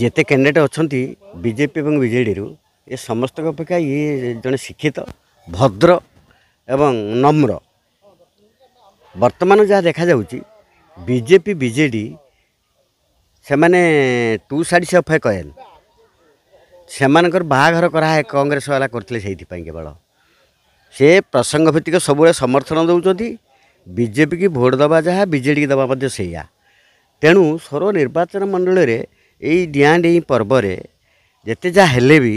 ଯେତେ କ୍ୟାଣ୍ଡିଡ଼େଟ୍ ଅଛନ୍ତି ବିଜେପି ଏବଂ ବିଜେଡ଼ିରୁ ଏ ସମସ୍ତଙ୍କ ଅପେକ୍ଷା ଇଏ ଜଣେ ଶିକ୍ଷିତ ଭଦ୍ର ଏବଂ ନମ୍ର ବର୍ତ୍ତମାନ ଯାହା ଦେଖାଯାଉଛି ବିଜେପି ବିଜେଡ଼ି ସେମାନେ ଟୁ ସାଡ଼ିସ ଅଫ୍ କହେନ୍ ସେମାନଙ୍କର ବାହାଘର କରାହେ କଂଗ୍ରେସବାଲା କରିଥିଲେ ସେଇଥିପାଇଁ କେବଳ ସେ ପ୍ରସଙ୍ଗ ଭିତ୍ତିକ ସବୁବେଳେ ସମର୍ଥନ ଦେଉଛନ୍ତି ବିଜେପିକି ଭୋଟ୍ ଦେବା ଯାହା ବିଜେଡ଼ିକି ଦେବା ମଧ୍ୟ ସେଇଆ ତେଣୁ ସୌର ନିର୍ବାଚନ ମଣ୍ଡଳୀରେ ଏଇ ଡିଆଁ ଡିଇଁ ପର୍ବରେ ଯେତେ ଯାହା ହେଲେ ବି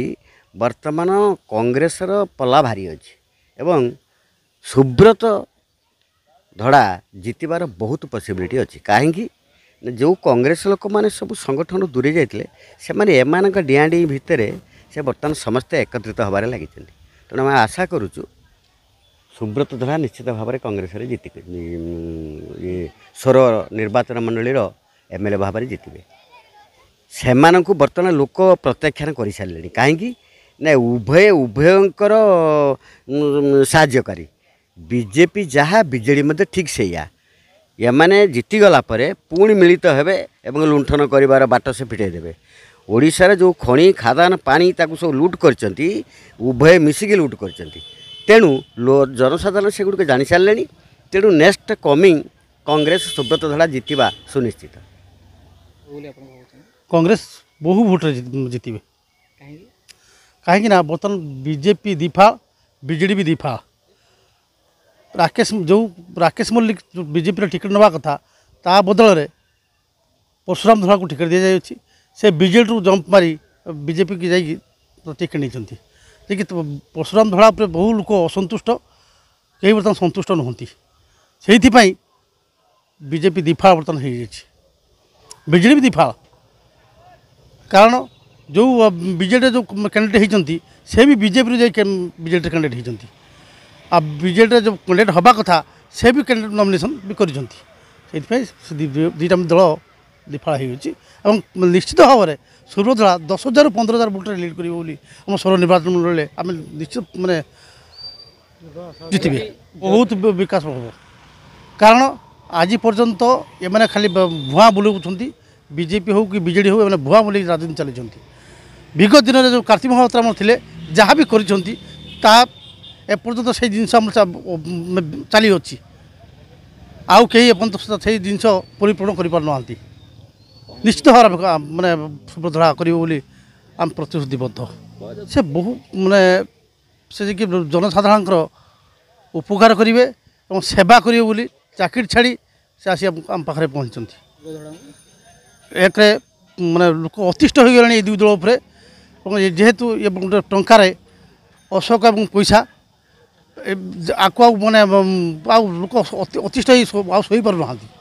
ବର୍ତ୍ତମାନ କଂଗ୍ରେସର ପଲା ଭାରି ଅଛି ଏବଂ ସୁବ୍ରତ ଧଡ଼ା ଜିତିବାର ବହୁତ ପସିବିଲିଟି ଅଛି କାହିଁକି ଯେଉଁ କଂଗ୍ରେସ ଲୋକମାନେ ସବୁ ସଂଗଠନରୁ ଦୂରେଇ ଯାଇଥିଲେ ସେମାନେ ଏମାନଙ୍କ ଡିଆଁ ଡିଇଁ ଭିତରେ ସେ ବର୍ତ୍ତମାନ ସମସ୍ତେ ଏକତ୍ରିତ ହେବାରେ ଲାଗିଛନ୍ତି ତେଣୁ ଆମେ ଆଶା କରୁଛୁ ସୁବ୍ରତ ଧଡ଼ା ନିଶ୍ଚିତ ଭାବରେ କଂଗ୍ରେସରେ ଜିତିବେ ସ୍ୱର ନିର୍ବାଚନ ମଣ୍ଡଳୀର ଏମ୍ ଏଲ୍ ଏ ଭାବରେ ଜିତିବେ ସେମାନଙ୍କୁ ବର୍ତ୍ତମାନ ଲୋକ ପ୍ରତ୍ୟାଖ୍ୟାନ କରିସାରିଲେଣି କାହିଁକି ନା ଉଭୟ ଉଭୟଙ୍କର ସାହାଯ୍ୟକାରୀ ବିଜେପି ଯାହା ବିଜେଡ଼ି ମଧ୍ୟ ଠିକ୍ ସେଇଆ ଏମାନେ ଜିତିଗଲା ପରେ ପୁଣି ମିଳିତ ହେବେ ଏବଂ ଲୁଣ୍ଠନ କରିବାର ବାଟ ସେ ଫିଟେଇ ଦେବେ ଓଡ଼ିଶାରେ ଯେଉଁ ଖଣି ଖାଦାନ ପାଣି ତାକୁ ସବୁ ଲୁଟ୍ କରିଛନ୍ତି ଉଭୟ ମିଶିକି ଲୁଟ୍ କରିଛନ୍ତି ତେଣୁ ଜନସାଧାରଣ ସେଗୁଡ଼ିକ ଜାଣିସାରିଲେଣି ତେଣୁ ନେକ୍ସଟ କମିଂ କଂଗ୍ରେସ ସୁବ୍ରତ ଧଳା ଜିତିବା ସୁନିଶ୍ଚିତ कांग्रेस बहु भोट जितबे कहीं बर्तमान बीजेपी दिफा बीजेडी भी दिफा राकेश जो राकेश मल्लिक बीजेपी टिकट नवा कथा ता बदल परशुराम धना को टिकट दि जाए से बीजेड रू जम्प मारी बीजेपी की जाकि तो टिकट नहीं ठीक है परशुराम धड़ा उप बहु लोक असंतुष्ट कहीं बर्तन सन्तुष्ट नुंतपी बीजेपी दिफा बर्तन हो जाए बीजेपी दीफा କାରଣ ଯେଉଁ ବିଜେଡ଼ିରେ ଯେଉଁ କ୍ୟାଣ୍ଡିଡ଼େଟ୍ ହୋଇଛନ୍ତି ସେ ବି ବିଜେପିରୁ ଯାଇ ବିଜେଡ଼ିରେ କ୍ୟାଣ୍ଡିଡ଼େଟ୍ ହୋଇଛନ୍ତି ଆଉ ବିଜେଡ଼ିରେ ଯେଉଁ କ୍ୟାଣ୍ଡିଡ଼େଟ୍ ହେବା କଥା ସେ ବି କ୍ୟାଣ୍ଡିଡ଼େଟ୍ ନମିନେସନ୍ ବି କରିଛନ୍ତି ସେଇଥିପାଇଁ ଦୁଇଟା ଦଳ ଦିଫାଳା ହୋଇଅଛି ଏବଂ ନିଶ୍ଚିତ ଭାବରେ ସୂର୍ଯ୍ୟଧଳା ଦଶ ହଜାରରୁ ପନ୍ଦର ହଜାର ଭୋଟରେ ଲିଡ଼୍ କରିବ ବୋଲି ଆମ ସୌର ନିର୍ବାଚନ ମଣ୍ଡଳୀରେ ଆମେ ନିଶ୍ଚିତ ମାନେ ଜିତିବେ ବହୁତ ବିକାଶ ହେବ କାରଣ ଆଜି ପର୍ଯ୍ୟନ୍ତ ଏମାନେ ଖାଲି ଭୁଆଁ ବୁଲାଉଛନ୍ତି বিজেপি হোক কি বিজেডি হোক এমন ভুয়া বলে রাজনীতি চালিয়েছেন বিগত দিনের যে কার্তিক মহাপাত্র আমার লে যা বি করেছেন তা এপর্যন্ত সেই জিনিস চালি অছি আউ কে এপর্যন্ত সেই জিনিস পরিপূরণ করে পার নিশ্চিত ভাবে মানে সুপ্রধা করবে বলে আমি প্রতিশ্রুতিবদ্ধ সে বহু মানে সে যে জনসাধারণ উপকার করবে এবং সেবা করবে বলে চাকরি ছাড়ি সে আসি আম পাখে পৌঁছান একরে মানে লোক অতিষ্ঠ হয়ে গেলেন এই দুই দল উপরে এবং যেহেতু টঙ্কার অশোক এবং পয়সা আকু মানে আউ লোক অতিষ্ঠ হয়ে আউ সহিপারু না